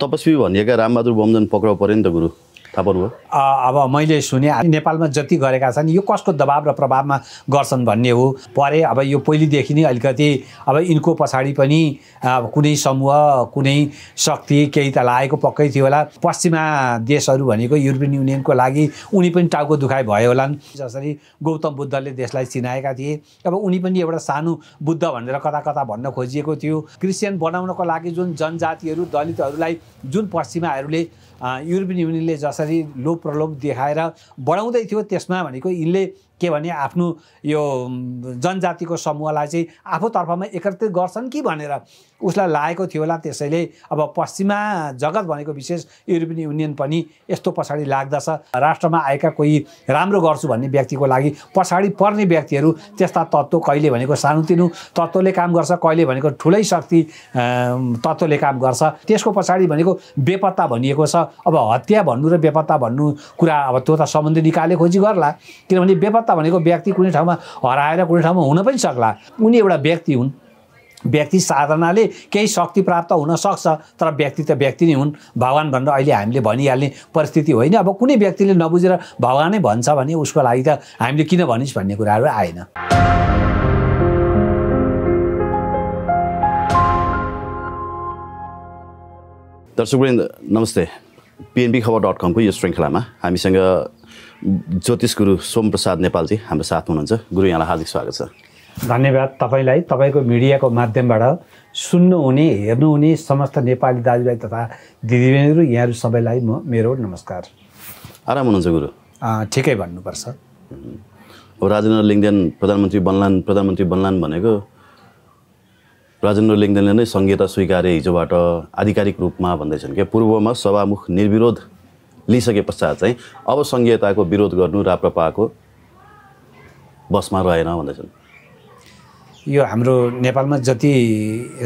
तपस्वी भनिएका रामबहादुर बमजन पक्राउ पऱ्यो नि त गुरु थाहा पाउनुभयो अब मैले सुने नेपालमा जति गरेका छन् यो कसको दबाब र प्रभावमा गर्छन् भन्ने हो परे अब यो पहिलेदेखि नै अलिकति अब यिनको पछाडि पनि कुनै समूह कुनै शक्ति केही त लागेको पक्कै थियो होला पश्चिमा देशहरू भनेको युरोपियन युनियनको लागि उनी पनि टाउको दुखाइ भयो होलान् जसरी गौतम बुद्धले देशलाई चिनाएका थिए अब उनी पनि एउटा सानो बुद्ध भनेर कता कता भन्न खोजिएको थियो क्रिस्चियन बनाउनको लागि जुन जनजातिहरू दलितहरूलाई जुन पश्चिमाहरूले युरोपियन युनियनले जसरी लोभ प्रलोभ देखाएर बढाउँदै थियो त्यसमा भनेको यिनले के भने आफ्नो यो जनजातिको समूहलाई चाहिँ आफूतर्फमा एकत्रित गर्छन् कि भनेर उसलाई लागेको थियो होला त्यसैले अब पश्चिमा जगत भनेको विशेष युरोपियन युनियन पनि यस्तो पछाडि लाग्दछ राष्ट्रमा आएका कोही राम्रो गर्छु भन्ने व्यक्तिको लागि पछाडि पर्ने व्यक्तिहरू त्यस्ता तत्त्व कहिले भनेको सानोतिनो तत्त्वले काम गर्छ कहिले भनेको ठुलै शक्ति तत्त्वले काम गर्छ त्यसको पछाडि भनेको बेपत्ता भनिएको छ अब हत्या भन्नु र बेपत्ता भन्नु कुरा अब त्यो त सम्बन्धी निकाले खोजी गर्ला किनभने बेपत्ता भनेको व्यक्ति कुनै ठाउँमा हराएर कुनै ठाउँमा हुन पनि सक्ला उनी एउटा व्यक्ति हुन् व्यक्ति साधनाले केही शक्ति प्राप्त हुनसक्छ तर व्यक्ति त व्यक्ति नै हुन् भगवान् भनेर अहिले हामीले भनिहाल्ने परिस्थिति होइन अब कुनै व्यक्तिले नबुझेर भगवानै भन्छ भने उसको लागि त हामीले किन भनिस् भन्ने कुराहरू आएन दर्शकवृन्द नमस्ते पिएनबी खबर डट कमको यो श्रृङ्खलामा हामीसँग ज्योतिष गुरु सोमप्रसाद नेपालजी हाम्रो साथमा हुनुहुन्छ गुरु यहाँलाई हार्दिक स्वागत छ धन्यवाद तपाईँलाई तपाईँको मिडियाको माध्यमबाट सुन्नुहुने हेर्नुहुने समस्त नेपाली दाजुभाइ तथा दिदीबहिनीहरू यहाँहरू सबैलाई म मेरो नमस्कार आराम हुनुहुन्छ गुरु ठिकै भन्नुपर्छ राजेन्द्र लिङ्गदेन प्रधानमन्त्री बन्लान् प्रधानमन्त्री बन्लान् भनेको राजेन्द्र लिङ्गदेनले नै सङ्घीयता स्वीकारे हिजोबाट आधिकारिक रूपमा भन्दैछन् क्या पूर्वमा सभामुख निर्विरोध लिइसके पश्चात चाहिँ अब सङ्घीयताको विरोध गर्नु राप्रपाको बसमा रहेन भन्दैछन् यो हाम्रो नेपालमा जति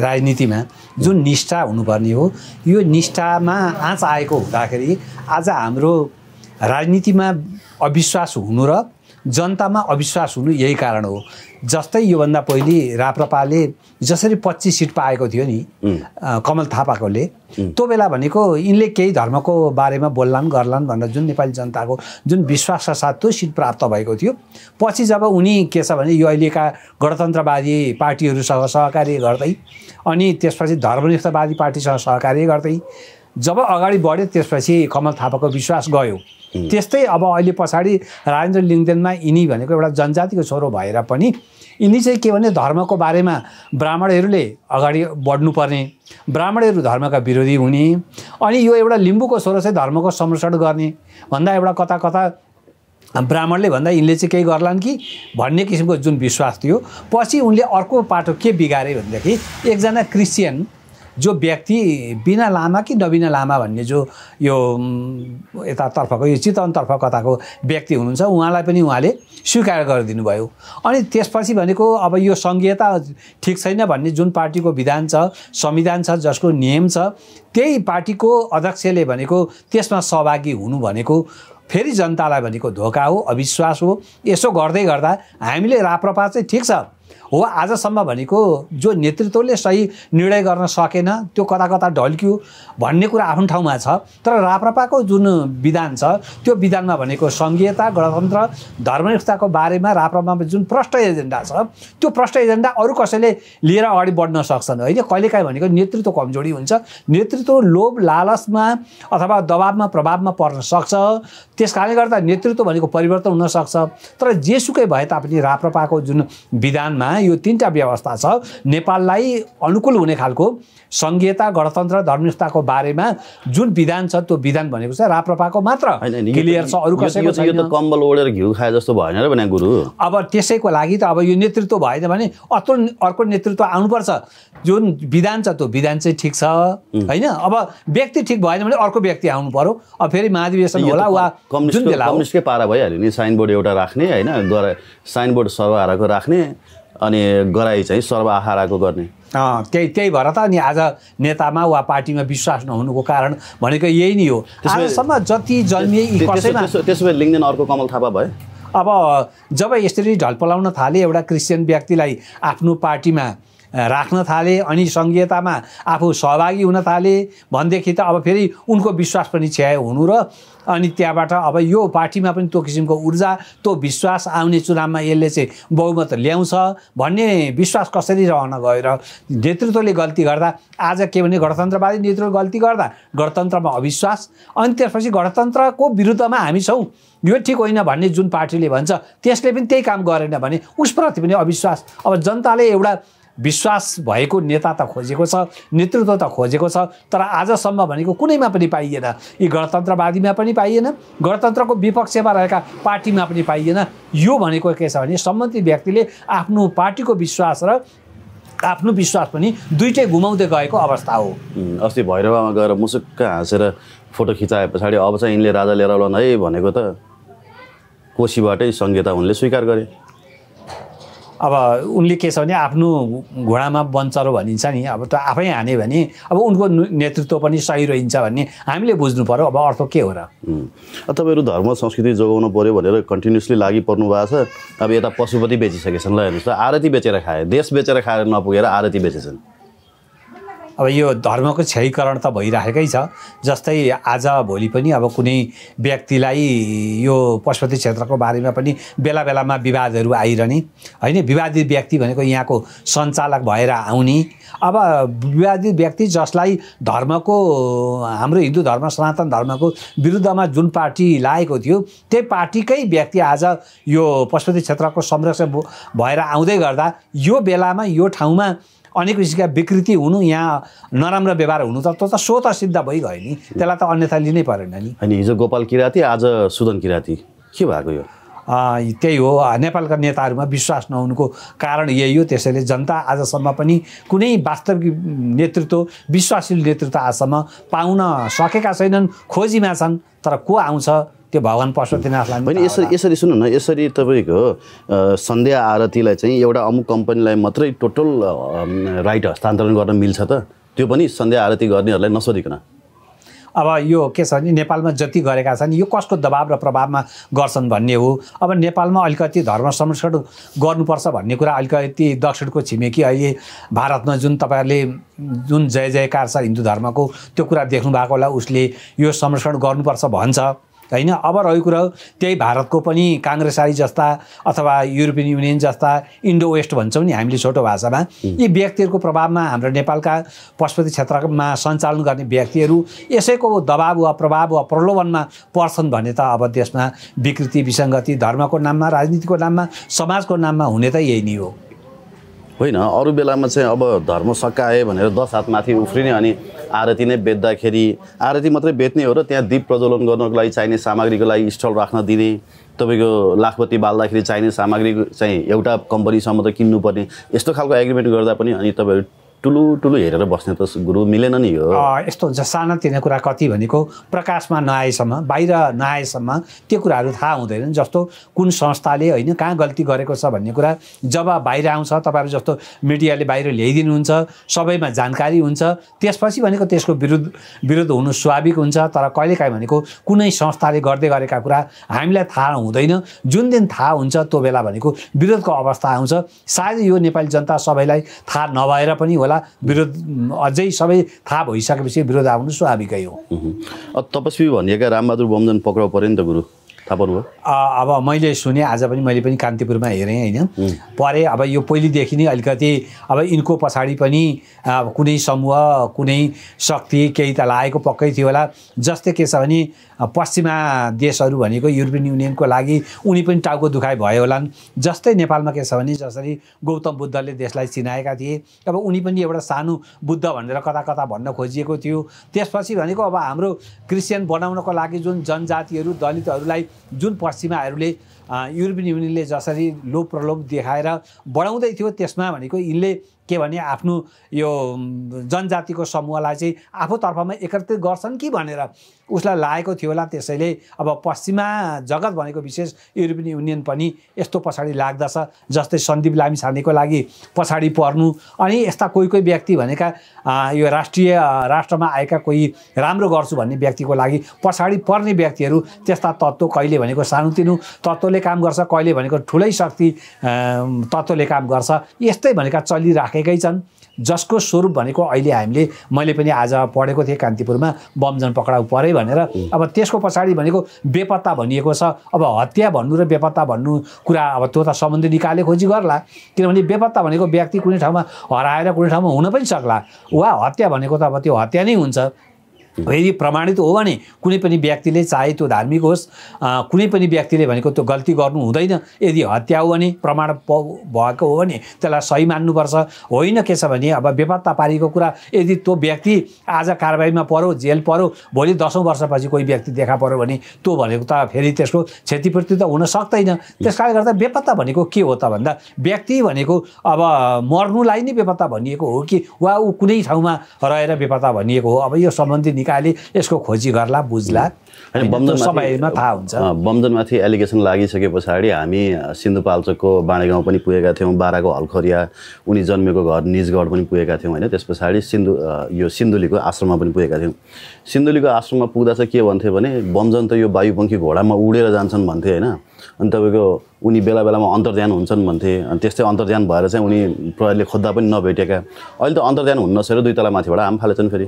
राजनीतिमा जुन निष्ठा हुनुपर्ने हो यो निष्ठामा आँच आएको हुँदाखेरि आज हाम्रो राजनीतिमा अविश्वास हुनु र जनतामा अविश्वास हुनु यही कारण हो जस्तै योभन्दा पहिले राप्रपाले जसरी पच्चिस सिट पाएको थियो नि कमल थापाकोले त्यो बेला भनेको यिनले केही धर्मको बारेमा बोल्लान् गर्लान् भनेर जुन नेपाली जनताको जुन विश्वासका साथ त्यो सिट प्राप्त भएको थियो पछि जब उनी के छ भने यो अहिलेका गणतन्त्रवादी पार्टीहरूसँग सहकार्य गर्दै अनि त्यसपछि धर्मनिरपेक्षवादी पार्टीसँग सहकार्य गर्दै जब अगाडि बढ्यो त्यसपछि कमल थापाको विश्वास गयो त्यस्तै अब अहिले पछाडि राजेन्द्र लिङ्गदेनमा यिनी भनेको एउटा जनजातिको छोरो भएर पनि यिनी चाहिँ के भने धर्मको बारेमा ब्राह्मणहरूले अगाडि बढ्नुपर्ने ब्राह्मणहरू धर्मका विरोधी हुने अनि यो एउटा लिम्बूको छोरो चाहिँ धर्मको संरक्षण गर्ने भन्दा एउटा कता कता ब्राह्मणले भन्दा यिनले चाहिँ केही गर्लान् कि भन्ने किसिमको जुन विश्वास थियो पछि उनले अर्को पाटो के बिगारे भनेदेखि एकजना क्रिस्चियन जो व्यक्ति बिना लामा कि नबिना लामा भन्ने जो यो यतातर्फको यो चितवनतर्फ कताको व्यक्ति हुनुहुन्छ उहाँलाई पनि उहाँले स्वीकार गरिदिनु भयो अनि त्यसपछि भनेको अब यो सङ्घीयता ठिक छैन भन्ने जुन पार्टीको विधान छ संविधान छ जसको नियम छ त्यही पार्टीको अध्यक्षले भनेको त्यसमा सहभागी हुनु भनेको फेरि जनतालाई भनेको धोका हो अविश्वास हो यसो गर्दै गर्दा हामीले राप्रपा चाहिँ ठिक छ हो आजसम्म भनेको जो नेतृत्वले सही निर्णय गर्न सकेन त्यो कता कता ढल्क्यो भन्ने कुरा आफ्नो ठाउँमा छ तर राप्रपाको जुन विधान छ त्यो विधानमा भनेको सङ्घीयता गणतन्त्र धर्मनिष्ठताको बारेमा राप्रपामा जुन प्रष्ट एजेन्डा छ त्यो प्रष्ट एजेन्डा अरू कसैले लिएर अगाडि बढ्न सक्छन् होइन कहिलेकाहीँ भनेको नेतृत्व कमजोरी हुन्छ नेतृत्व लोभ लालचमा अथवा दबावमा प्रभावमा पर्न सक्छ त्यस कारणले गर्दा नेतृत्व भनेको परिवर्तन हुनसक्छ तर जेसुकै भए तापनि राप्रपाको जुन विधानमा यो तिनवटा व्यवस्था छ नेपाललाई अनुकूल हुने खालको सङ्घीयता गणतन्त्र धर्मनिष्ठाको बारेमा जुन विधान छ त्यो विधान भनेको छ राप्रपाको मात्र क्लियर छ अरू कसैको कम्बल ओढेर घिउ खाए जस्तो भएन भने गुरु अब त्यसैको लागि त अब यो नेतृत्व भएन भने अर्को अर्को नेतृत्व आउनुपर्छ जुन विधान छ त्यो विधान चाहिँ ठिक छ होइन अब व्यक्ति ठिक भएन भने अर्को व्यक्ति आउनु पर्यो अब फेरि महाधिवेशन होला वा जुन कम्युनिस्टकै पारा भइहाल्यो नि साइन बोर्ड एउटा राख्ने होइन साइन बोर्ड सर्वहाराको राख्ने अनि गराई चाहिँ सर्वआहाराको गर्ने त्यही त्यही भएर त अनि आज नेतामा वा पार्टीमा विश्वास नहुनुको कारण भनेको यही नै हो आजसम्म जति जन्मिए त्यसो भए लिङ्गदेन अर्को कमल थापा भयो अब जब यसरी ढलपलाउन थाले एउटा क्रिस्चियन व्यक्तिलाई आफ्नो पार्टीमा राख्न थाले अनि सङ्घीयतामा आफू सहभागी हुन थाले भनेदेखि त अब फेरि उनको विश्वास पनि छ्याय हुनु र अनि त्यहाँबाट अब यो पार्टीमा पनि त्यो किसिमको ऊर्जा त्यो विश्वास आउने चुनावमा यसले चाहिँ बहुमत ल्याउँछ भन्ने विश्वास कसरी रहन गएर नेतृत्वले गल्ती गर्दा आज के भने गणतन्त्रवादी नेतृत्व गल्ती गर्दा गणतन्त्रमा अविश्वास अनि त्यसपछि गणतन्त्रको विरुद्धमा हामी छौँ यो ठिक होइन भन्ने जुन पार्टीले भन्छ त्यसले पनि त्यही काम गरेन भने उसप्रति पनि अविश्वास अब जनताले एउटा विश्वास भएको नेता त खोजेको छ नेतृत्व त खोजेको छ तर आजसम्म भनेको कुनैमा पनि पाइएन यी गणतन्त्रवादीमा पनि पाइएन गणतन्त्रको विपक्षमा रहेका पार्टीमा पनि पाइएन यो भनेको के छ भने सम्बन्धित व्यक्तिले आफ्नो पार्टीको विश्वास र आफ्नो विश्वास पनि दुइटै गुमाउँदै गएको अवस्था हो अस्ति भैरवामा गएर मुसुक्क हाँसेर फोटो खिचाए पछाडि अब चाहिँ यिनले राजा लिएर आउला है भनेको त कोसीबाटै सङ्घीयता उनले स्वीकार गरे अब उनले के छ भने आफ्नो घोडामा बन्चरो भनिन्छ नि अब त आफै हाने भने अब उनको नेतृत्व पनि सही रहन्छ भन्ने हामीले बुझ्नु पऱ्यो अब अर्थ के हो र तपाईँहरू धर्म संस्कृति जोगाउनु पऱ्यो भनेर कन्टिन्युसली लागि पर्नु भएको छ अब यता पशुपति बेचिसकेछन् ल हेर्नुहोस् त आरती बेचेर खाए देश बेचेर खाएर नपुगेर आरती बेचेछन् अब यो धर्मको क्षयीकरण त भइराखेकै छ जस्तै आज भोलि पनि अब कुनै व्यक्तिलाई यो पशुपति क्षेत्रको बारेमा पनि बेला बेलामा विवादहरू आइरहने होइन विवादित व्यक्ति भनेको यहाँको सञ्चालक भएर आउने अब विवादित व्यक्ति जसलाई धर्मको हाम्रो हिन्दू धर्म सनातन धर्मको विरुद्धमा जुन पार्टी लागेको थियो त्यही पार्टीकै व्यक्ति आज यो पशुपति क्षेत्रको संरक्षण भएर आउँदै गर्दा यो बेलामा यो ठाउँमा अनेक किसिमका विकृति हुनु यहाँ नराम्रो व्यवहार हुनु त त स्वत सिद्ध भइगयो नि त्यसलाई त अन्यथा लिनै परेन नि अनि हिजो गोपाल किराती आज सुदन किराती के भएको यो त्यही हो नेपालका नेताहरूमा विश्वास नहुनुको कारण यही हो त्यसैले जनता आजसम्म पनि कुनै वास्तविक नेतृत्व विश्वासशील नेतृत्व आजसम्म पाउन सकेका छैनन् खोजीमा छन् तर को आउँछ त्यो भगवान् पशुपतिनाथलाई होइन यसरी यसरी सुन्नु न यसरी तपाईँको सन्ध्या आरतीलाई चाहिँ एउटा अमुक कम्पनीलाई मात्रै टोटल राइट हस्तान्तरण गर्न मिल्छ त त्यो पनि सन्ध्या आरती गर्नेहरूलाई नसोधिकन अब यो के छ भने नेपालमा जति गरेका छन् यो कसको दबाब र प्रभावमा गर्छन् भन्ने हो अब नेपालमा अलिकति धर्म संरक्षण गर्नुपर्छ भन्ने कुरा अलिकति दक्षिणको छिमेकी अहिले भारतमा जुन तपाईँहरूले जुन जय जयकार छ हिन्दू धर्मको त्यो कुरा देख्नु भएको होला उसले यो संरक्षण गर्नुपर्छ भन्छ होइन अब रहेको कुरा हो त्यही भारतको पनि काङ्ग्रेसारी जस्ता अथवा युरोपियन युनियन जस्ता इन्डो वेस्ट भन्छौँ नि हामीले छोटो भाषामा यी व्यक्तिहरूको प्रभावमा हाम्रो नेपालका पशुपति क्षेत्रमा सञ्चालन गर्ने व्यक्तिहरू यसैको दबाब वा प्रभाव वा प्रलोभनमा पर्छन् भने त अब देशमा विकृति विसङ्गति धर्मको नाममा राजनीतिको नाममा समाजको नाममा हुने त यही नै हो होइन अरू बेलामा चाहिँ अब धर्म सकाए भनेर दस हात माथि उफ्रिने अनि आरती नै बेच्दाखेरि आरती मात्रै बेच्ने हो र त्यहाँ दीप प्रज्वलन गर्नको लागि चाहिने सामग्रीको लागि स्टल राख्न दिने तपाईँको लाखपत्ती बाल्दाखेरि चाहिने सामग्री चाहिँ एउटा कम्पनीसम्म त किन्नुपर्ने यस्तो खालको एग्रिमेन्ट गर्दा पनि अनि तपाईँहरू टुलु टुलु हेरेर बस्ने त गुरु मिलेन नि यो यस्तो हुन्छ सानातिना कुरा कति भनेको प्रकाशमा नआएसम्म बाहिर नआएसम्म त्यो कुराहरू थाहा हुँदैनन् जस्तो कुन संस्थाले होइन कहाँ गल्ती गरेको छ भन्ने कुरा जब बाहिर आउँछ तपाईँहरू जस्तो मिडियाले बाहिर ल्याइदिनुहुन्छ सबैमा जानकारी हुन्छ त्यसपछि भनेको त्यसको विरुद्ध विरुद्ध हुनु स्वाभाविक हुन्छ तर कहिलेकाहीँ भनेको कुनै संस्थाले गर्दै गरेका कुरा हामीलाई थाहा हुँदैन जुन दिन थाहा हुन्छ त्यो बेला भनेको विरोधको अवस्था आउँछ सायद यो नेपाली जनता सबैलाई थाहा नभएर पनि होला विरोध अझै सबै थाहा भइसकेपछि विरोध आउनु स्वाभाविकै हो तपस्वी भनिएका रामबहादुर बमजन पक्राउ पऱ्यो नि त गुरु थाहा अब मैले सुने आज पनि मैले पनि कान्तिपुरमा हेरेँ होइन परे अब यो पहिलेदेखि नै अलिकति अब यिनको पछाडि पनि कुनै समूह कुनै शक्ति केही त लागेको पक्कै थियो होला जस्तै के छ भने पश्चिमा देशहरू भनेको युरोपियन युनियनको लागि उनी पनि टाउको दुखाइ भयो होलान् जस्तै नेपालमा के छ भने जसरी गौतम बुद्धले देशलाई चिनाएका थिए अब उनी पनि एउटा सानो बुद्ध भनेर कता कता भन्न खोजिएको थियो त्यसपछि भनेको अब हाम्रो क्रिस्चियन बनाउनको लागि जुन जनजातिहरू दलितहरूलाई जुन पश्चिमाहरूले युरोपियन युनियनले जसरी लोभ प्रलोभ देखाएर बढाउँदै थियो त्यसमा भनेको यिनले के भने आफ्नो यो जनजातिको समूहलाई चाहिँ आफूतर्फमा एकत्रित गर्छन् कि भनेर उसलाई लागेको थियो होला त्यसैले अब पश्चिमा जगत भनेको विशेष युरोपियन युनियन पनि यस्तो पछाडि लाग्दछ जस्तै सन्दीप लामी लामिछानेको लागि पछाडि पर्नु अनि यस्ता कोही कोही व्यक्ति भनेका यो राष्ट्रिय राष्ट्रमा आएका कोही राम्रो गर्छु भन्ने व्यक्तिको लागि पछाडि पर्ने व्यक्तिहरू त्यस्ता तत्त्व कहिले भनेको सानोतिनो तत्त्वले काम गर्छ कहिले भनेको ठुलै शक्ति तत्त्वले काम गर्छ यस्तै भनेका चलिराखे राखेकै छन् जसको स्वरूप भनेको अहिले हामीले मैले पनि आज पढेको थिएँ कान्तिपुरमा बमजन पक्राउ परे भनेर अब त्यसको पछाडि भनेको बेपत्ता भनिएको छ अब हत्या भन्नु र बेपत्ता भन्नु कुरा अब त्यो त सम्बन्धी निकाले खोजी गर्ला किनभने बेपत्ता भनेको व्यक्ति कुनै ठाउँमा हराएर कुनै ठाउँमा हुन पनि सक्ला वा हत्या भनेको त अब त्यो हत्या नै हुन्छ यदि प्रमाणित हो भने कुनै पनि व्यक्तिले चाहे त्यो धार्मिक होस् कुनै पनि व्यक्तिले भनेको त्यो गल्ती गर्नु हुँदैन यदि हत्या हो भने प्रमाण भएको हो भने त्यसलाई सही मान्नुपर्छ होइन के छ भने अब बेपत्ता पारिएको कुरा यदि त्यो व्यक्ति आज कारबाहीमा पऱ्यो जेल पऱ्यो भोलि दसौँ वर्षपछि कोही व्यक्ति देखा पऱ्यो भने त्यो भनेको त फेरि त्यसको क्षतिपूर्ति त हुन सक्दैन त्यस कारणले गर्दा बेपत्ता भनेको के हो त भन्दा व्यक्ति भनेको अब मर्नुलाई नै बेपत्ता भनिएको हो कि वा ऊ कुनै ठाउँमा रहेर बेपत्ता भनिएको हो अब यो सम्बन्धी तरिकाले यसको खोजी गर्ला बुझ्ला समयमा थाहा हुन्छ बमजनमाथि एलिगेसन लागिसके पछाडि हामी सिन्धुपाल्चोकको बाँडेगाउँ पनि पुगेका थियौँ बाह्रको हलखरिया उनी जन्मेको घर निजगढ पनि पुगेका थियौँ होइन त्यस पछाडि सिन्धु यो सिन्धुलीको आश्रममा पनि पुगेका थियौँ सिन्धुलीको आश्रममा पुग्दा चाहिँ के भन्थ्यो भने बमजन त यो वायुपङ्खी घोडामा उडेर जान्छन् भन्थे होइन अनि तपाईँको उनी बेला बेलामा अन्तर्ध्यान हुन्छन् भन्थे अनि त्यस्तै अन्तर्ध्यान भएर चाहिँ उनी प्रहरीले खोज्दा पनि नभेटेका अहिले त अन्तर्ध्यान हुन्न नसकेर दुई तला माथिबाट आम फालेछन् फेरि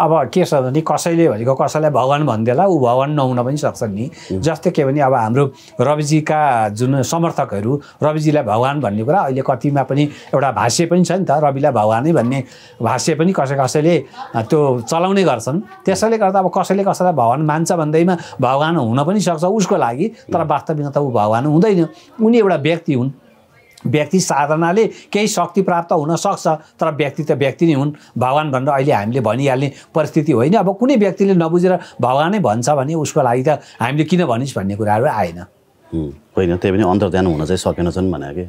अब के छ भने कसैले भनेको कसैलाई भगवान् भनिदिएला ऊ भगवान् नहुन पनि सक्छ नि जस्तै के भने अब हाम्रो रविजीका जुन समर्थकहरू रविजीलाई भगवान् भन्ने कुरा अहिले कतिमा पनि एउटा भाष्य पनि छ नि त रविलाई भगवानै भन्ने भाष्य पनि कसै कसैले त्यो चलाउने गर्छन् त्यसैले गर्दा अब कसैले कसैलाई भगवान् मान्छ भन्दैमा भगवान् हुन पनि सक्छ उसको लागि तर वास्तविकता ऊ भगवान् हुँदैन उनी एउटा व्यक्ति हुन् व्यक्ति साधनाले केही शक्ति प्राप्त हुनसक्छ तर व्यक्ति त व्यक्ति नै हुन् भगवान् भनेर अहिले हामीले भनिहाल्ने परिस्थिति होइन अब कुनै व्यक्तिले नबुझेर भगवानै भन्छ भने उसको लागि त हामीले किन भनिस् भन्ने कुराहरू आएन होइन त्यही पनि अन्तर्ध्यान हुन चाहिँ सकेनछन् भने कि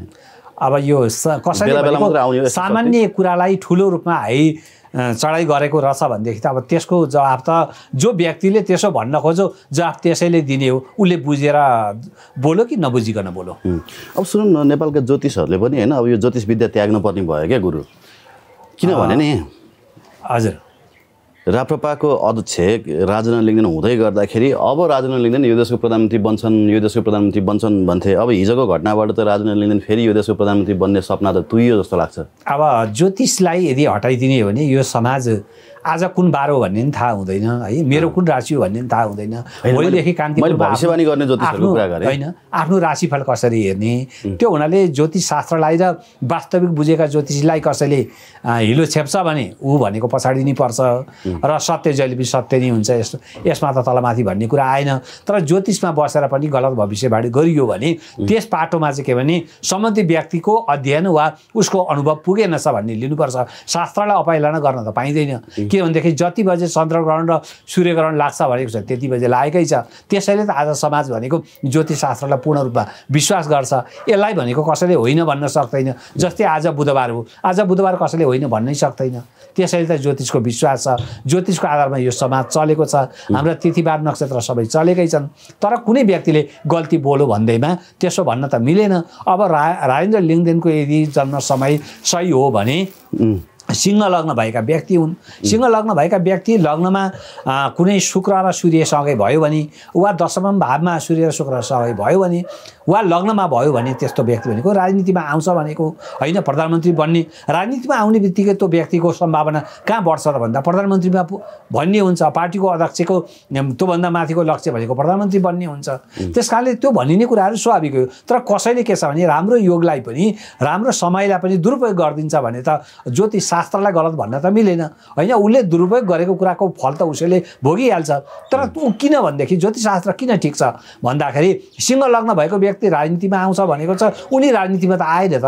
अब यो कसैले सामान्य कुरालाई ठुलो रूपमा हाई चढाइ गरेको रहेछ भनेदेखि त अब त्यसको जवाब त जो व्यक्तिले त्यसो भन्न खोज्यो जवाब त्यसैले दिने हो उसले बुझेर बोल्यो कि नबुझिकन बोलो अब सुन न नेपालका ज्योतिषहरूले पनि होइन अब यो ज्योतिष विद्या त्याग्नुपर्ने भयो क्या गुरु किनभने नि हजुर राप्रपाको अध्यक्ष राजन लिङ्गदेन हुँदै गर्दाखेरि अब राजन लिङ्गदेन यो देशको प्रधानमन्त्री बन्छन् यो देशको प्रधानमन्त्री बन्छन् भन्थे अब हिजोको घटनाबाट त राजेन्द्र लिङ्गदेन फेरि यो देशको प्रधानमन्त्री बन्ने सपना त तुइयो जस्तो लाग्छ अब ज्योतिषलाई यदि हटाइदिने हो भने यो समाज आज कुन बार हो भन्ने पनि थाहा हुँदैन है मेरो कुन राशि हो भन्ने पनि थाहा हुँदैन भोलिदेखि भविष्यवाणी गर्ने आफ्नो होइन आफ्नो राशिफल कसरी हेर्ने त्यो हुनाले ज्योतिष शास्त्रलाई र वास्तविक बुझेका ज्योतिषीलाई कसैले हिलो छेप्छ भने ऊ भनेको पछाडि नै पर्छ र सत्य जहिले पनि सत्य नै हुन्छ यस्तो यसमा त तलमाथि भन्ने कुरा आएन तर ज्योतिषमा बसेर पनि गलत भविष्यवाणी गरियो भने त्यस पाटोमा चाहिँ के भने सम्बन्धित व्यक्तिको अध्ययन वा उसको अनुभव पुगेनछ भन्ने लिनुपर्छ शास्त्रलाई अपहेलना गर्न त पाइँदैन के भनेदेखि जति बजे चन्द्रग्रहण र सूर्यग्रहण लाग्छ भनेको छ त्यति बजे लागेकै छ त्यसैले त आज समाज भनेको ज्योतिषशास्त्रलाई पूर्ण रूपमा विश्वास गर्छ यसलाई भनेको कसैले होइन भन्न सक्दैन जस्तै आज बुधबार हो आज बुधबार कसैले होइन भन्नै सक्दैन त्यसैले त ज्योतिषको विश्वास छ ज्योतिषको आधारमा यो समाज चलेको छ हाम्रा तिथिबार नक्षत्र सबै चलेकै छन् तर कुनै व्यक्तिले गल्ती बोलो भन्दैमा त्यसो भन्न त मिलेन अब रा राजेन्द्र लिङदेनको यदि जन्म समय सही हो भने सिंह लग्न भएका व्यक्ति हुन् सिंह लग्न भएका व्यक्ति लग्नमा कुनै शुक्र र सूर्य सँगै भयो भने वा दशम भावमा सूर्य र शुक्र सँगै भयो भने वा लग्नमा भयो भने त्यस्तो व्यक्ति भनेको राजनीतिमा आउँछ भनेको होइन प्रधानमन्त्री बन्ने राजनीतिमा आउने बित्तिकै त्यो व्यक्तिको सम्भावना कहाँ बढ्छ त भन्दा प्रधानमन्त्रीमा भन्ने हुन्छ पार्टीको अध्यक्षको त्योभन्दा माथिको लक्ष्य भनेको प्रधानमन्त्री बन्ने हुन्छ त्यस कारणले त्यो भनिने कुराहरू स्वाभाविक हो तर कसैले के छ भने राम्रो योगलाई पनि राम्रो समयलाई पनि दुरुपयोग गरिदिन्छ भने त ज्योतिष शास्त्रलाई गलत भन्न त मिलेन होइन उसले दुरुपयोग गरेको कुराको फल त उसैले भोगिहाल्छ तर ऊ किन भनेदेखि शास्त्र किन ठिक छ भन्दाखेरि सिंह लग्न भएको व्यक्ति राजनीतिमा आउँछ भनेको छ उनी राजनीतिमा त आएन त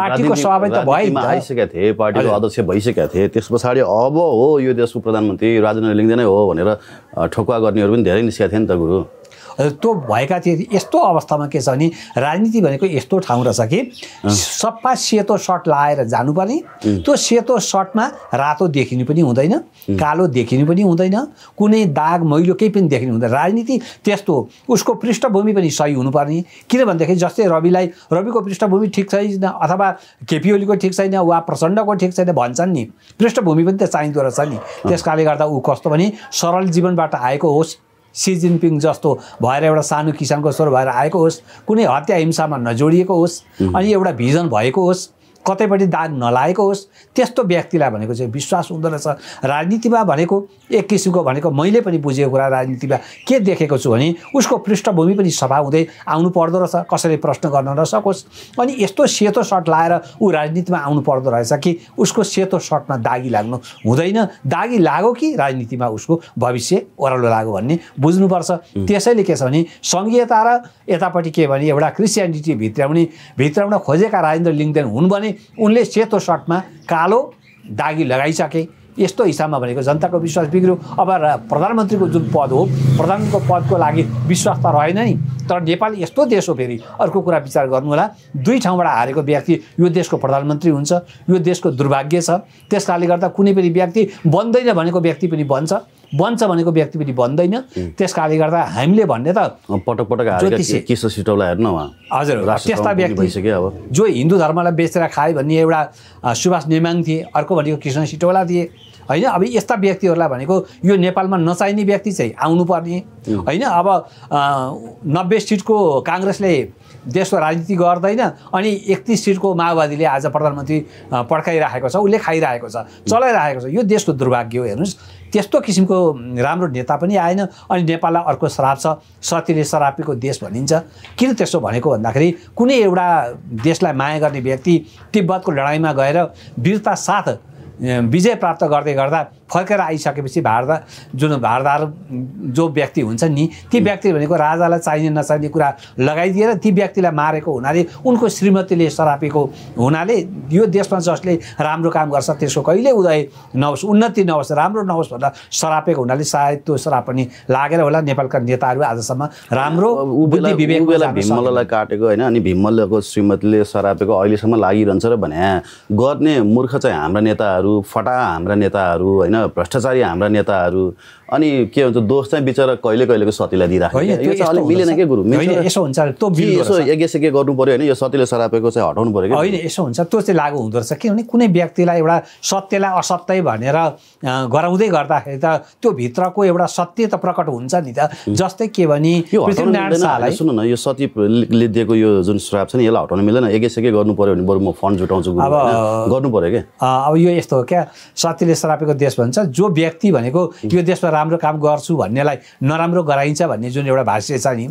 पार्टीको सभापति त भयो आइसकेका थिए पार्टीको अध्यक्ष भइसकेका थिए त्यस पछाडि अब हो यो देशको प्रधानमन्त्री राजेन्द्र नै हो भनेर ठोकुवा गर्नेहरू पनि धेरै निस्केका थिए नि त गुरु त्यो भएका थिए यस्तो अवस्थामा के छ भने राजनीति भनेको यस्तो ठाउँ रहेछ कि सफा सेतो सर्ट लाएर जानुपर्ने त्यो सेतो सर्टमा रातो देखिनु पनि हुँदैन कालो देखिनु पनि हुँदैन कुनै दाग मैलो केही पनि देखिनु हुँदैन राजनीति त्यस्तो उसको पृष्ठभूमि पनि सही हुनुपर्ने किनभनेदेखि जस्तै रविलाई रविको पृष्ठभूमि ठिक छैन अथवा केपी केपिओलीको ठिक छैन वा प्रचण्डको ठिक छैन भन्छन् नि पृष्ठभूमि पनि त चाहिँदो रहेछ नि त्यस कारणले गर्दा ऊ कस्तो भने सरल जीवनबाट आएको होस् सी जस्तो भएर एउटा सानो किसानको स्वर भएर आएको होस् कुनै हत्या हिंसामा नजोडिएको होस् अनि एउटा भिजन भएको होस् कतैपट्टि दाग नलागेको होस् त्यस्तो व्यक्तिलाई भनेको चाहिँ विश्वास हुँदो रहेछ राजनीतिमा भनेको एक किसिमको भनेको मैले पनि बुझेको कुरा राजनीतिमा के देखेको छु भने उसको पृष्ठभूमि पनि सफा हुँदै आउनु पर्दो रहेछ कसैले प्रश्न गर्न नसकोस् अनि यस्तो सेतो सर्ट लाएर ऊ राजनीतिमा आउनु पर्दो रहेछ कि उसको सेतो सर्टमा दागी लाग्नु हुँदैन दागी लाग्यो कि राजनीतिमा उसको भविष्य ओह्रालो लाग्यो भन्ने बुझ्नुपर्छ त्यसैले के छ भने सङ्घीयता र यतापट्टि के भने एउटा भित्र भित्राउने भित्राउन खोजेका राजेन्द्र लिङ्गदेन हुन् भने भने उनले सेतो सर्टमा कालो दागी लगाइसके यस्तो हिसाबमा भनेको जनताको विश्वास बिग्रियो अब प्रधानमन्त्रीको जुन पद हो प्रधानको पदको लागि विश्वास त रहेन नि तर नेपाल यस्तो देश हो फेरि अर्को कुरा विचार गर्नु होला दुई ठाउँबाट हारेको व्यक्ति यो देशको प्रधानमन्त्री हुन्छ यो देशको दुर्भाग्य छ त्यस कारणले गर्दा कुनै पनि व्यक्ति बन्दैन भनेको व्यक्ति पनि बन्छ बन्छ भनेको व्यक्ति पनि बन्दैन त्यस कारणले गर्दा हामीले भन्ने त पटक पटक हेर्न हजुर त्यस्ता व्यक्ति जो हिन्दू धर्मलाई बेचेर खाए भन्ने एउटा सुभाष नेमाङ थिए अर्को भनेको कृष्ण सिटौला थिए होइन अब यस्ता व्यक्तिहरूलाई भनेको यो नेपालमा नचाहिने व्यक्ति चाहिँ आउनुपर्ने होइन अब नब्बे सिटको काङ्ग्रेसले देशको राजनीति गर्दैन अनि एकतिस सिटको माओवादीले आज प्रधानमन्त्री पड्काइराखेको छ उसले खाइरहेको छ चलाइरहेको छ यो देशको दुर्भाग्य हो हेर्नुहोस् त्यस्तो किसिमको राम्रो नेता पनि आएन अनि नेपाललाई अर्को श्राप छ सतीले श्रापीको देश भनिन्छ किन त्यसो भनेको भन्दाखेरि कुनै एउटा देशलाई माया गर्ने व्यक्ति तिब्बतको लडाइँमा गएर वीरता साथ विजय प्राप्त गर्दै गर्दा फर्केर आइसकेपछि भारत जुन भारदार जो व्यक्ति हुन्छ नि ती व्यक्ति भनेको राजालाई चाहिने नचाहिने कुरा लगाइदिएर ती व्यक्तिलाई मारेको हुनाले उनको श्रीमतीले सरापेको हुनाले यो देशमा जसले राम्रो काम गर्छ त्यसको कहिले उदय नहोस् उन्नति नहोस् राम्रो नहोस् भनेर सरापेको हुनाले सायद त्यो सराप पनि लागेर होला नेपालका नेताहरू आजसम्म राम्रो भीमल्ललाई काटेको होइन अनि भीमलको श्रीमतीले सरापेको अहिलेसम्म लागिरहन्छ र भने गर्ने मूर्ख चाहिँ हाम्रा नेताहरू नेताहरू फटा हाम्रा नेताहरू होइन भ्रष्टाचारी हाम्रा नेताहरू अनि के भन्छ दोष चाहिँ बिचरा कहिले कहिलेको सतीलाई दिँदाखेरि यो चाहिँ अलिक मिलेन के गुरु यसो हुन्छ त्यो यसो यज्ञ गर्नु पऱ्यो होइन यो सतीले सरापेको चाहिँ हटाउनु पऱ्यो होइन यसो हुन्छ त्यो चाहिँ लागु हुँदो रहेछ किनभने कुनै व्यक्तिलाई एउटा सत्यलाई असत्य भनेर गराउँदै गर्दाखेरि त त्यो भित्रको एउटा सत्य त प्रकट हुन्छ नि त जस्तै के भने पृथ्वीनारायण सुन न यो सतीले दिएको यो जुन श्राप छ नि यसलाई हटाउनु मिलेन यज्ञ गर्नु पऱ्यो भने बरु म फन्ड जुटाउँछु अब गर्नु पऱ्यो क्या अब यो यस्तो हो क्या सतीले सरापेको देश भन्छ जो व्यक्ति भनेको यो देशमा राम्रो काम गर्छु भन्नेलाई नराम्रो गराइन्छ भन्ने जुन एउटा भाष्य छ नि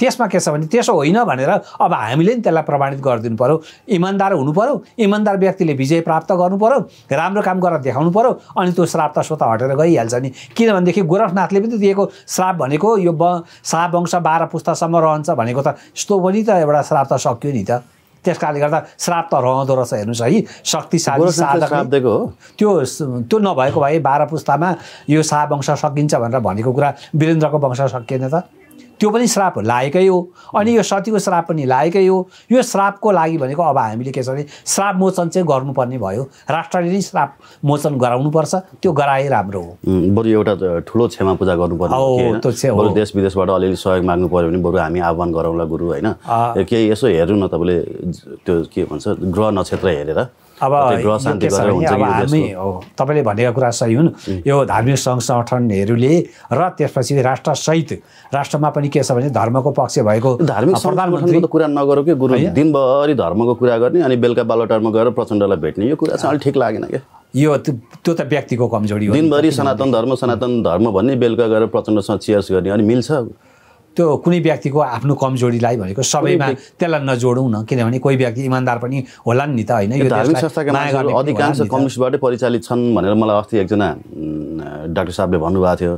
त्यसमा के छ भने त्यसो होइन भनेर अब हामीले नि त्यसलाई प्रमाणित गरिदिनु पऱ्यो इमान्दार हुनु पऱ्यो इमान्दार व्यक्तिले विजय प्राप्त गर्नु पऱ्यो राम्रो काम गरेर देखाउनु पऱ्यो अनि त्यो श्राप त स्वत हटेर गइहाल्छ नि किनभनेदेखि गोरखनाथले पनि दिएको श्राप भनेको यो ब शाह वंश बाह्र पुस्तासम्म रहन्छ भनेको त यस्तो पनि त एउटा श्राप त सक्यो नि त त्यस कारणले गर्दा श्राप त रहँदो रहेछ हेर्नुहोस् है शक्तिशाली साधक हो त्यो त्यो नभएको भए बाह्र पुस्तामा यो शाह वंश सकिन्छ भनेर भनेको कुरा वीरेन्द्रको वंश सकिएन त त्यो पनि श्राप लागेकै हो अनि यो सतीको श्राप पनि लागेकै हो यो श्रापको लागि भनेको अब हामीले के छ भने श्राप मोचन चाहिँ गर्नुपर्ने भयो राष्ट्रले नै श्राप मोचन गराउनुपर्छ त्यो गराए राम्रो हो बरु एउटा ठुलो क्षमा पूजा गर्नुपर्ने देश विदेशबाट अलिअलि सहयोग माग्नु पऱ्यो भने बरु हामी आह्वान गरौँला गुरु होइन केही यसो हेरौँ न तपाईँले त्यो के भन्छ ग्रह नक्षत्र हेरेर अब हामी हो तपाईँले भनेको कुरा सही हुन् यो धार्मिक सङ्घ सङ्गठनहरूले र त्यसपछि राष्ट्रसहित राष्ट्रमा पनि के छ भने धर्मको पक्ष भएको धार्मिक सङ्गठनको कुरा नगरौँ कि गुरु दिनभरि धर्मको कुरा गर्ने अनि बेलुका बालोटारमा गएर प्रचण्डलाई भेट्ने यो कुरा चाहिँ अलिक ठिक लागेन क्या यो त्यो त व्यक्तिको कमजोरी हो दिनभरि सनातन धर्म सनातन धर्म भन्ने बेलुका गएर प्रचण्डसँग चियर्स गर्ने अनि मिल्छ त्यो कुनै व्यक्तिको आफ्नो कमजोरीलाई भनेको सबैमा त्यसलाई नजोडौँ न किनभने कोही व्यक्ति इमान्दार पनि होला नि त होइन अधिकांश कम्युनिस्टबाटै परिचालित छन् भनेर मलाई अस्ति एकजना डाक्टर साहबले भन्नुभएको थियो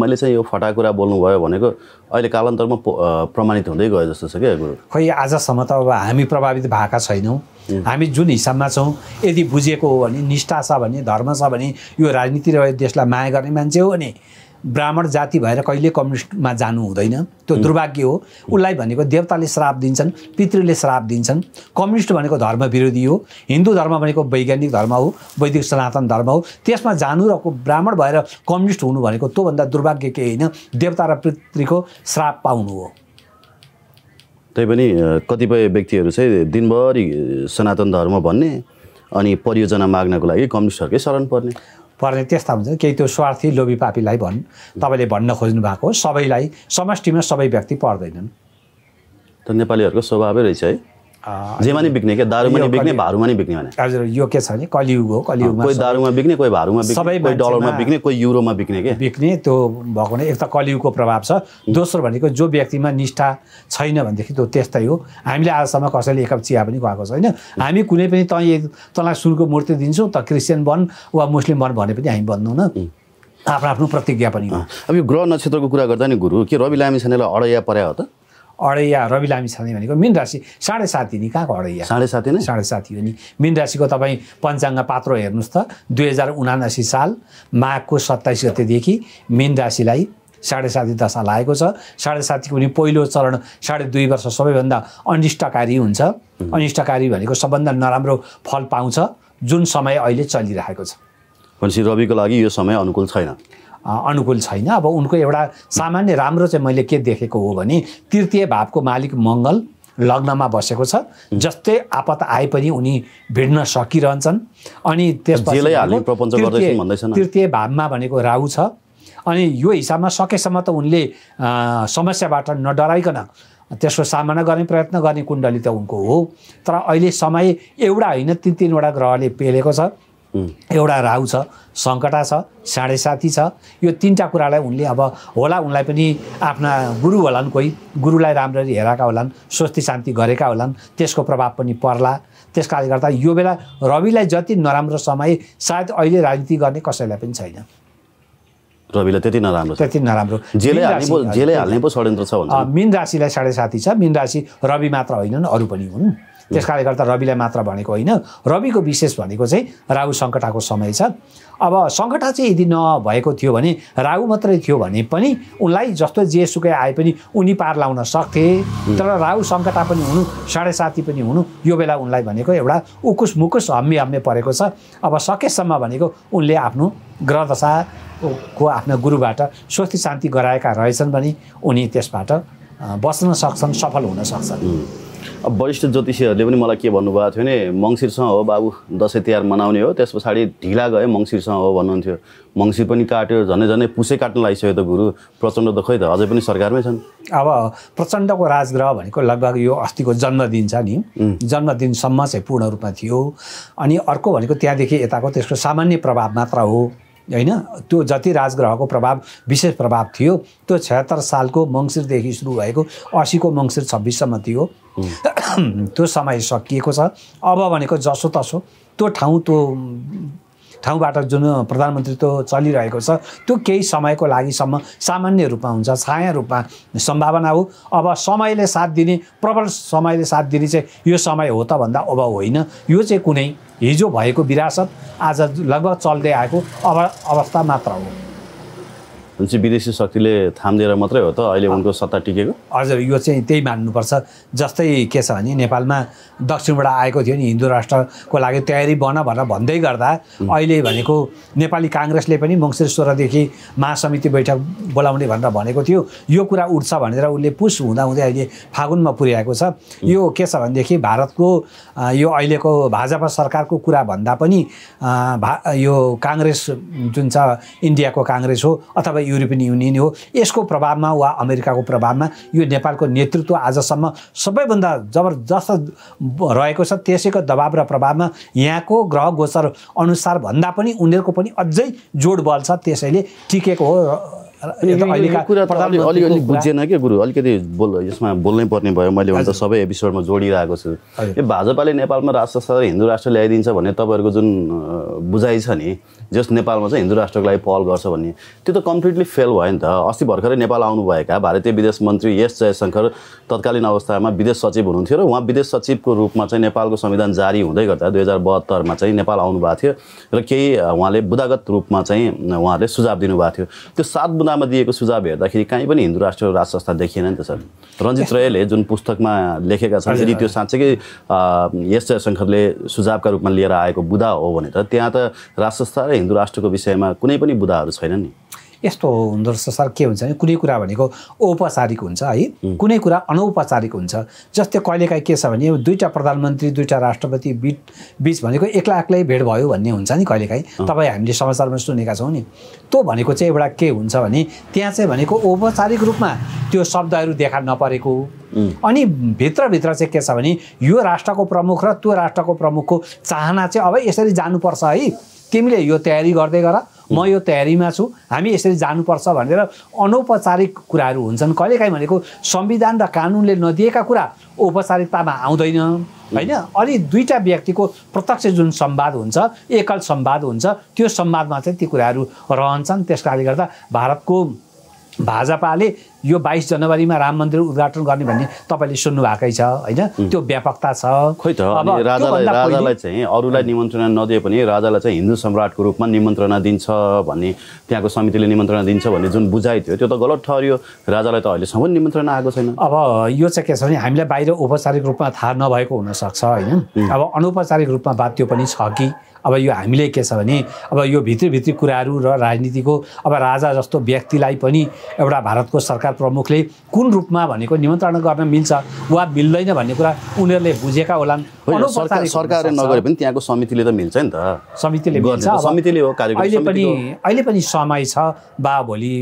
मैले चाहिँ यो फटा कुरा बोल्नुभयो भनेको अहिले कालान्तरमा प्रमाणित हुँदै गयो जस्तो छ क्या खोइ आजसम्म त अब हामी प्रभावित भएका छैनौँ हामी जुन हिसाबमा छौँ यदि बुझेको हो भने निष्ठा छ भने धर्म छ भने यो राजनीति र देशलाई माया गर्ने मान्छे हो भने ब्राह्मण जाति भएर कहिले कम्युनिस्टमा जानु हुँदैन त्यो दुर्भाग्य हो उसलाई भनेको देवताले श्राप दिन्छन् पितृले श्राप दिन्छन् कम्युनिस्ट भनेको धर्म विरोधी हो हिन्दू धर्म भनेको वैज्ञानिक धर्म हो वैदिक सनातन धर्म हो त्यसमा जानु र ब्राह्मण भएर कम्युनिस्ट हुनु भनेको त्योभन्दा दुर्भाग्य केही होइन देवता र पितृको श्राप पाउनु हो तैपनि कतिपय व्यक्तिहरू चाहिँ दिनभरि सनातन धर्म भन्ने अनि परियोजना माग्नको लागि कम्युनिस्टहरूकै शरण पर्ने पर्ने त्यस्ता हुन्छ केही त्यो स्वार्थी लोभी पापीलाई भन् तपाईँले भन्न खोज्नु भएको हो सबैलाई समष्टिमा सबै व्यक्ति पर्दैनन् त नेपालीहरूको स्वभावै रहेछ है जेमा नै बिक्ने क्या दारूमा नै बिक्ने भारूमा नै बिक्ने भने हजुर यो के छ भने कलियुग हो कलियुगमा कोही दारूमा बिक्ने कोही भारूमा बिक्ने कोही डलरमा बिक्ने कोही युरोमा बिक्ने के बिक्ने त्यो भएको भने एक त कलियुगको प्रभाव छ दोस्रो भनेको जो व्यक्तिमा निष्ठा छैन भनेदेखि त्यो त्यस्तै हो हामीले आजसम्म कसैले एक कप चिया पनि खुवाएको छैन हामी कुनै पनि तँ तँलाई सुनको मूर्ति दिन्छौँ त क्रिस्चियन बन वा मुस्लिम बन भने पनि हामी न आफ्नो आफ्नो प्रतिज्ञा पनि हो अब यो ग्रह नक्षत्रको कुरा गर्दा नि गुरु के रवि लामिछानेलाई अडैया पर्या हो त अडैया रवि लामी छ भनेको मिन राशि साढे सात नि कहाँको अडैया साढे सात नै साढे सात हो नि मिन राशिको तपाईँ पञ्चाङ्ग पात्र हेर्नुहोस् त दुई हजार उनासी साल माघको सत्ताइस गतेदेखि मिन राशिलाई साढे साती दशा लागेको छ साढे सातीको पनि पहिलो चरण साढे दुई वर्ष सबैभन्दा अनिष्टकारी हुन्छ अनिष्टकारी भनेको सबभन्दा नराम्रो फल पाउँछ जुन समय अहिले चलिरहेको छ भनेपछि रविको लागि यो समय अनुकूल छैन अनुकूल छैन अब उनको एउटा सामान्य राम्रो चाहिँ मैले के देखेको हो भने तृतीय भावको मालिक मङ्गल लग्नमा बसेको छ जस्तै आपत आए पनि उनी भिड्न सकिरहन्छन् अनि त्यसपछि तृतीय भावमा भनेको राहु छ अनि यो हिसाबमा सकेसम्म त उनले समस्याबाट नडराइकन त्यसको सामना गर्ने प्रयत्न गर्ने कुण्डली त उनको हो तर अहिले समय एउटा होइन तिन तिनवटा ग्रहले पेलेको छ एउटा राहु छ सङ्कटा छ साढे साथी छ यो तिनवटा कुरालाई उनले अब होला उनलाई पनि आफ्ना गुरु होलान् कोही गुरुलाई राम्ररी हेरेका होलान् स्वस्ति शान्ति गरेका होलान् त्यसको प्रभाव पनि पर्ला त्यस कारणले गर्दा यो बेला रविलाई जति नराम्रो समय सायद अहिले राजनीति गर्ने कसैलाई पनि छैन रविलाई त्यति नराम्रो त्यति नराम्रो जेलै हाल्ने पो षड्यन्त्र छ मिन राशिलाई साढे साथी छ मिन राशि रवि मात्र होइनन् अरू पनि हुन् त्यस कारणले गर्दा रविलाई मात्र भनेको होइन रविको विशेष भनेको चाहिँ राहु सङ्कटाको समय छ अब सङ्कटा चाहिँ यदि नभएको थियो भने राहु मात्रै थियो भने पनि उनलाई जस्तो जेसुकै आए पनि उनी पार लाउन सक्थे तर राहु सङ्कटा पनि हुनु साढे साथी पनि हुनु यो बेला उनलाई भनेको एउटा उकुस मुकुस हम्मे हम्मे परेको छ अब सकेसम्म भनेको उनले आफ्नो ग्रहदशा को आफ्ना गुरुबाट स्वस्ति शान्ति गराएका रहेछन् भने उनी त्यसबाट बस्न सक्छन् सफल हुन सक्छन् अब वरिष्ठ ज्योतिषीहरूले पनि मलाई के भन्नुभएको थियो भने मङ्सिरसँग हो बाबु दसैँ तिहार मनाउने हो त्यस पछाडि ढिला गयो मङ्सिरसँग हो भन्नुहुन्थ्यो मङ्सिर पनि काट्यो झनै झनै पुसै काट्न लागिसक्यो त गुरु प्रचण्ड त खोइ त अझै पनि सरकारमै छन् अब प्रचण्डको राजग्रह भनेको लगभग यो अस्तिको जन्मदिन छ नि जन्मदिनसम्म चाहिँ पूर्ण रूपमा थियो अनि अर्को भनेको त्यहाँदेखि यताको त्यसको सामान्य प्रभाव मात्र हो होइन त्यो जति राजग्रहको प्रभाव विशेष प्रभाव थियो त्यो छत्तर सालको मङ्सिरदेखि सुरु भएको असीको मङ्सिर छब्बिससम्म थियो त्यो समय सकिएको छ अब भनेको जसोतसो त्यो ठाउँ त्यो ठाउँबाट जुन प्रधानमन्त्रीत्व चलिरहेको छ त्यो केही समयको लागिसम्म सामान्य रूपमा हुन्छ छाया रूपमा सम्भावना हो अब समयले साथ दिने प्रबल समयले साथ दिने चाहिँ यो समय हो त भन्दा अब होइन यो चाहिँ कुनै हिजो भएको विरासत आज लगभग चल्दै आएको अव अवस्था मात्र हो चाहिँ विदेशी शक्तिले थामिदिएर मात्रै हो त अहिले उनको सत्ता टिकेको हजुर यो चाहिँ त्यही मान्नुपर्छ जस्तै के छ भने नेपालमा दक्षिणबाट आएको थियो नि हिन्दू राष्ट्रको लागि तयारी बन भनेर भन्दै गर्दा अहिले भनेको नेपाली काङ्ग्रेसले पनि मङ्सिर स्वरदेखि महासमिति बैठक बोलाउने भनेर भनेको थियो यो कुरा उठ्छ भनेर उसले पुस हुँदै अहिले फागुनमा पुर्याएको छ यो के छ भनेदेखि भारतको यो अहिलेको भाजपा सरकारको कुरा भन्दा पनि भा यो काङ्ग्रेस जुन छ इन्डियाको काङ्ग्रेस हो अथवा युरोपियन युनियन हो यसको प्रभावमा वा अमेरिकाको प्रभावमा यो नेपालको नेतृत्व आजसम्म सबैभन्दा जबरजस्त रहेको छ त्यसैको दबाव र प्रभावमा यहाँको ग्रह गोचर अनुसार भन्दा पनि उनीहरूको पनि अझै जोड बल छ त्यसैले टिकेको हो अलिअलि बुझेन क्या गुरु अलिकति बोल यसमा बोल्नै पर्ने भयो मैले त सबै एपिसोडमा जोडिरहेको छु यो भाजपाले नेपालमा राष्ट्र हिन्दू राष्ट्र ल्याइदिन्छ भन्ने तपाईँहरूको जुन बुझाइ छ नि जस नेपालमा चाहिँ हिन्दू राष्ट्रको लागि पहल गर्छ भन्ने त्यो त कम्प्लिटली फेल भयो नि त अस्ति भर्खरै नेपाल आउनुभएका भारतीय विदेश मन्त्री एस जयशङ्कर तत्कालीन अवस्थामा विदेश सचिव हुनुहुन्थ्यो र उहाँ विदेश सचिवको रूपमा चाहिँ नेपालको संविधान जारी हुँदै गर्दा दुई हजार बहत्तरमा चाहिँ नेपाल आउनुभएको थियो र केही उहाँले बुदागत रूपमा चाहिँ उहाँहरूले सुझाव दिनुभएको थियो त्यो सात बुदामा दिएको सुझाव हेर्दाखेरि कहीँ पनि हिन्दू राष्ट्र राज संस्था देखिएन नि त सर रञ्जित रयले जुन पुस्तकमा लेखेका छन् यदि त्यो साँच्चैकै एस जयशङ्करले सुझावका रूपमा लिएर आएको बुदा हो भने त त्यहाँ त राज संस्था र हिन्दू राष्ट्रको विषयमा कुनै पनि बुदाहरू छैनन् नि यस्तो हुँदो रहेछ सर के हुन्छ भने कुनै कुरा भनेको औपचारिक हुन्छ है कुनै कुरा अनौपचारिक हुन्छ जस्तै कहिलेकाहीँ के छ भने दुईवटा प्रधानमन्त्री दुईवटा राष्ट्रपति बिच बिच भनेको एक्ला एक्लै भेट भयो भन्ने हुन्छ नि कहिलेकाहीँ तपाईँ हामीले समाचारमा सुनेका छौँ नि त्यो भनेको चाहिँ एउटा के हुन्छ भने त्यहाँ चाहिँ भनेको औपचारिक रूपमा त्यो शब्दहरू देखा नपरेको अनि भित्रभित्र चाहिँ के छ भने यो राष्ट्रको प्रमुख र त्यो राष्ट्रको प्रमुखको चाहना चाहिँ अब यसरी जानुपर्छ है तिमीले यो तयारी गर्दै गर म यो तयारीमा छु हामी यसरी जानुपर्छ भनेर अनौपचारिक कुराहरू हुन्छन् कहिलेकाहीँ भनेको संविधान र कानुनले नदिएका कुरा औपचारिकतामा आउँदैन होइन अलि दुईवटा व्यक्तिको प्रत्यक्ष जुन संवाद हुन्छ एकल संवाद हुन्छ त्यो संवादमा चाहिँ ती कुराहरू रहन्छन् त्यस कारणले गर्दा भारतको भाजपाले यो बाइस जनवरीमा राम मन्दिर उद्घाटन गर्ने भन्ने तपाईँले सुन्नु भएकै छ होइन त्यो व्यापकता छ खोइ त राजालाई राजालाई चाहिँ अरूलाई निमन्त्रणा नदिए पनि राजालाई चाहिँ हिन्दू सम्राटको रूपमा निमन्त्रणा दिन्छ भन्ने त्यहाँको समितिले निमन्त्रणा दिन्छ भन्ने जुन बुझाइ थियो त्यो त गलत ठहरियो राजालाई त अहिलेसम्म निमन्त्रणा आएको छैन अब यो चाहिँ के छ भने हामीलाई बाहिर औपचारिक रूपमा थाहा नभएको हुनसक्छ होइन अब अनौपचारिक रूपमा बात त्यो पनि छ कि अब यो हामीले के छ भने अब यो भित्रीभित्री कुराहरू र राजनीतिको अब राजा जस्तो व्यक्तिलाई पनि एउटा भारतको सरकार प्रमुखले कुन रूपमा भनेको निमन्त्रण गर्न मिल्छ वा मिल्दैन भन्ने कुरा उनीहरूले बुझेका होलान् सरकारले नगरे पनि त्यहाँको समितिले त मिल्छ नि त समितिले मिल्छ समितिले हो अहिले पनि अहिले पनि समय छ बा भोलि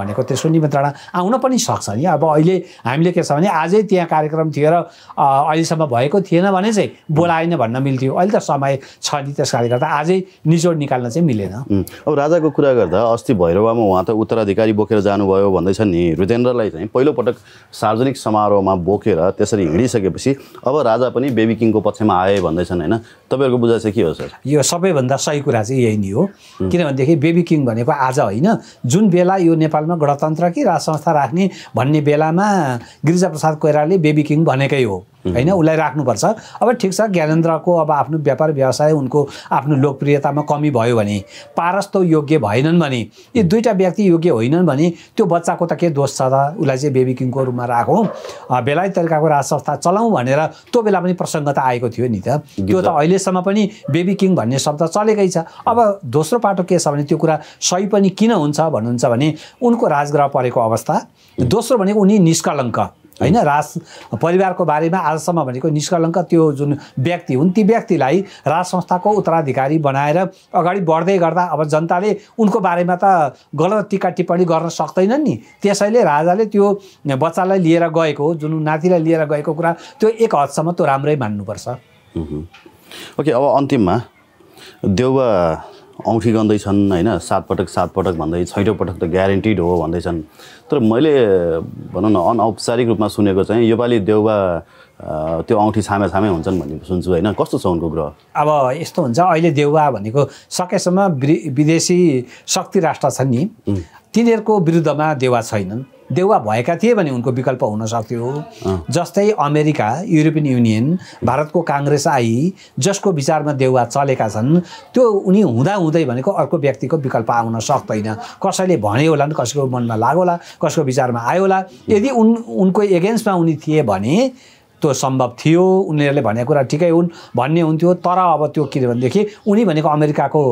भनेको त्यसको निमन्त्रणा आउन पनि सक्छ नि अब अहिले हामीले के छ भने आजै त्यहाँ कार्यक्रम थिएर र अहिलेसम्म भएको थिएन भने चाहिँ बोलाएन भन्न मिल्थ्यो अहिले त समय छ नि त्यस कारणले गर्दा आजै निचोड निकाल्न चाहिँ मिलेन अब राजाको कुरा गर्दा अस्ति भैरवामा उहाँ त उत्तराधिकारी बोकेर जानुभयो भन्दैछन् नि रुदेन्द्रलाई चाहिँ पहिलोपटक सार्वजनिक समारोहमा बोकेर त्यसरी हिँडिसकेपछि अब राजा पनि बेबी किङको पक्षमा आए भन्दैछन् होइन तपाईँहरूको बुझाइ चाहिँ के हो सर यो सबैभन्दा सही कुरा चाहिँ यही नै हो किनभनेदेखि बेबी किङ भनेको आज होइन जुन बेला यो नेपालमा गणतन्त्र कि राज संस्था राख्ने भन्ने बेलामा गिरिजाप्रसाद कोइरालाले बेबी किङ भनेकै हो होइन उसलाई राख्नुपर्छ अब ठिक छ ज्ञानेन्द्रको अब आफ्नो व्यापार व्यवसाय उनको आफ्नो लोकप्रियतामा कमी भयो भने त योग्य भएनन् भने यी दुईवटा व्यक्ति योग्य होइनन् भने त्यो बच्चाको त के दोष छ त उसलाई चाहिँ बेबी किङको रूपमा राखौँ बेलायत तरिकाको राज संस्था चलाउँ भनेर त्यो बेला पनि प्रसङ्ग त आएको थियो नि त त्यो त अहिलेसम्म पनि बेबी किङ भन्ने शब्द चलेकै छ अब दोस्रो पाटो के छ भने त्यो कुरा सही पनि किन हुन्छ भन्नुहुन्छ भने उनको राजग्रह परेको अवस्था दोस्रो भनेको उनी निष्कलङ्क होइन राज परिवारको बारेमा आजसम्म भनेको निष्कलङ्क त्यो जुन व्यक्ति हुन् ती व्यक्तिलाई राज संस्थाको उत्तराधिकारी बनाएर अगाडि बढ्दै गर्दा अब जनताले उनको बारेमा त गलत टिका टिप्पणी गर्न सक्दैनन् नि त्यसैले राजाले त्यो बच्चालाई लिएर गएको जुन नातिलाई लिएर गएको कुरा त्यो एक हदसम्म त्यो राम्रै मान्नुपर्छ ओके अब अन्तिममा देउवा औँठी गन्दैछन् होइन सात पटक भन्दै छैटौँ पटक त ग्यारेन्टिड हो भन्दैछन् तर मैले भनौँ न अनौपचारिक रूपमा सुनेको चाहिँ योपालि देउबा त्यो औँठी छामे छामे हुन्छन् भन्ने सुन्छु होइन कस्तो छ उनको ग्रह अब यस्तो हुन्छ अहिले देउवा भनेको सकेसम्म विदेशी शक्ति राष्ट्र छन् नि तिनीहरूको विरुद्धमा देवा छैनन् देउवा भएका थिए भने उनको विकल्प हुन सक्थ्यो जस्तै अमेरिका युरोपियन युनियन भारतको काङ्ग्रेस आई जसको विचारमा देउवा चलेका छन् त्यो उनी हुँदा हुँदै भनेको अर्को व्यक्तिको विकल्प आउन सक्दैन कसैले भने होला कसैको मनमा लागो होला कसैको विचारमा आयो होला यदि उन उनको एगेन्स्टमा उनी थिए भने त्यो सम्भव थियो उनीहरूले भनेको कुरा ठिकै हुन् भन्ने हुन्थ्यो तर अब त्यो के भनेदेखि उनी भनेको अमेरिकाको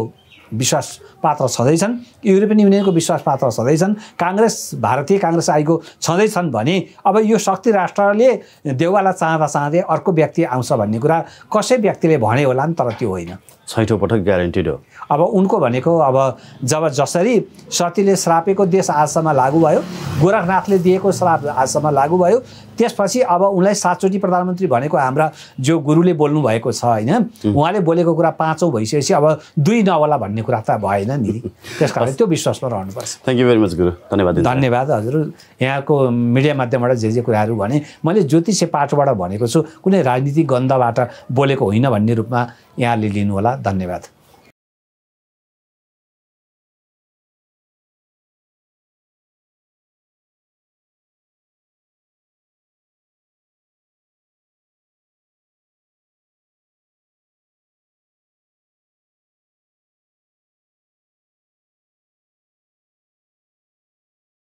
विश्वास पात्र छँदैछन् युरोपियन युनियनको विश्वास पात्र छँदैछन् काङ्ग्रेस भारतीय काङ्ग्रेस आइको छँदैछन् भने अब यो शक्ति राष्ट्रले देउवालाई चाहँदा चाहँदै अर्को व्यक्ति आउँछ भन्ने कुरा कसै व्यक्तिले भने होला नि तर त्यो होइन छैठौँ पटक ग्यारेन्टिड हो अब उनको भनेको अब जब जसरी सतीले श्रापेको देश आजसम्म लागू भयो गोरखनाथले दिएको श्राप आजसम्म लागु भयो त्यसपछि अब उनलाई सातचोटि प्रधानमन्त्री भनेको हाम्रा जो गुरुले बोल्नु भएको छ होइन उहाँले बोलेको कुरा पाँचौँ भइसकेपछि अब दुई नहोला भन्ने कुरा त भएन नि त्यस कारण त्यो विश्वासमा रहनुपर्छ थ्याङ्क यू भेरी मच गुरु धन्यवाद धन्यवाद हजुर यहाँको मिडिया माध्यमबाट जे जे कुराहरू भने मैले ज्योतिष पाठबाट भनेको छु कुनै राजनीतिक गन्धबाट बोलेको होइन भन्ने रूपमा यहाँले लिनुहोला धन्यवाद